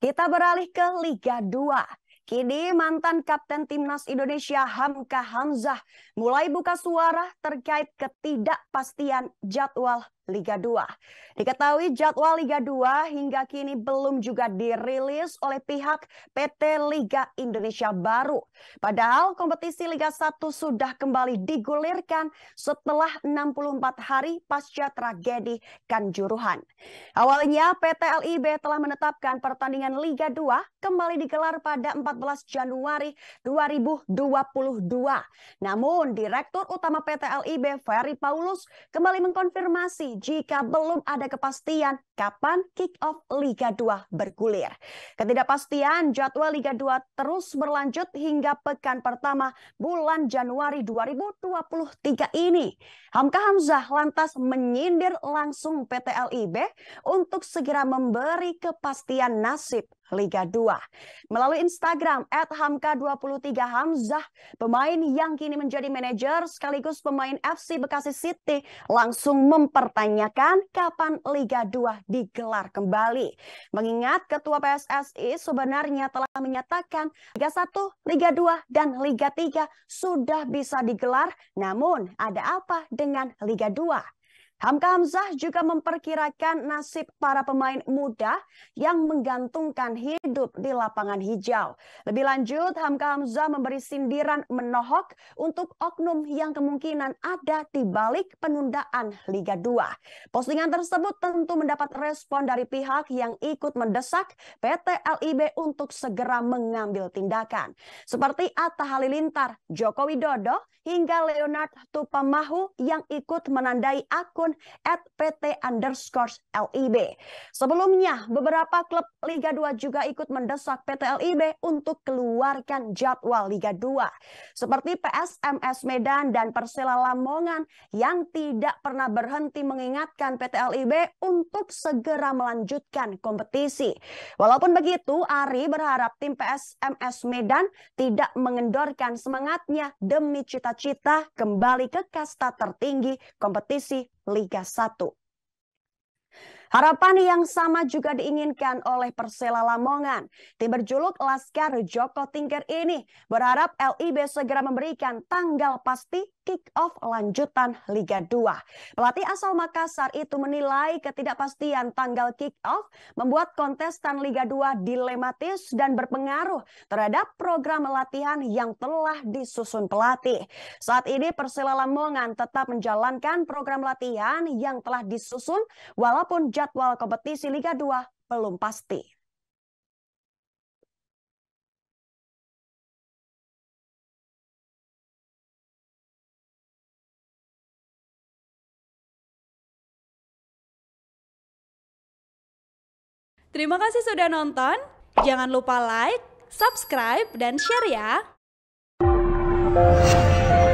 Kita beralih ke Liga 2. Kini mantan Kapten Timnas Indonesia Hamka Hamzah mulai buka suara terkait ketidakpastian jadwal Liga 2. Diketahui jadwal Liga 2 hingga kini belum juga dirilis oleh pihak PT Liga Indonesia Baru. Padahal kompetisi Liga 1 sudah kembali digulirkan setelah 64 hari pasca tragedi Kanjuruhan. Awalnya PT LIB telah menetapkan pertandingan Liga 2 kembali digelar pada 14 Januari 2022. Namun Direktur Utama PT LIB Ferry Paulus kembali mengkonfirmasi jika belum ada kepastian kapan kick-off Liga 2 bergulir. Ketidakpastian jadwal Liga 2 terus berlanjut hingga pekan pertama bulan Januari 2023 ini. Hamka Hamzah lantas menyindir langsung PT LIB untuk segera memberi kepastian nasib Liga 2. Melalui Instagram @hamka23hamzah, pemain yang kini menjadi manajer sekaligus pemain FC Bekasi City langsung mempertanyakan kapan Liga 2 digelar kembali. Mengingat Ketua PSSI sebenarnya telah menyatakan Liga 1, Liga 2, dan Liga 3 sudah bisa digelar, namun ada apa dengan Liga 2? Hamka Hamzah juga memperkirakan nasib para pemain muda yang menggantungkan hidup di lapangan hijau. Lebih lanjut, Hamka Hamzah memberi sindiran menohok untuk oknum yang kemungkinan ada di balik penundaan Liga 2. Postingan tersebut tentu mendapat respon dari pihak yang ikut mendesak PT LIB untuk segera mengambil tindakan. Seperti Atta Halilintar, Joko Widodo, hingga Leonard Tupamahu yang ikut menandai akun akun at PT underscore LIB. Sebelumnya, beberapa klub Liga 2 juga ikut mendesak PT LIB untuk keluarkan jadwal Liga 2. Seperti PSMS Medan dan Persela Lamongan yang tidak pernah berhenti mengingatkan PT LIB untuk segera melanjutkan kompetisi. Walaupun begitu, Ari berharap tim PSMS Medan tidak mengendorkan semangatnya demi cita-cita kembali ke kasta tertinggi kompetisi Liga 1. Harapan yang sama juga diinginkan oleh Persela Lamongan. Tim berjuluk Laskar Joko Tingkir ini berharap LIB segera memberikan tanggal pasti kick-off lanjutan Liga 2. Pelatih asal Makassar itu menilai ketidakpastian tanggal kick-off membuat kontestan Liga 2 dilematis dan berpengaruh terhadap program latihan yang telah disusun pelatih. Saat ini Persela Lamongan tetap menjalankan program latihan yang telah disusun walaupun jadwal kompetisi Liga 2 belum pasti. Terima kasih sudah nonton. Jangan lupa like, subscribe, dan share ya.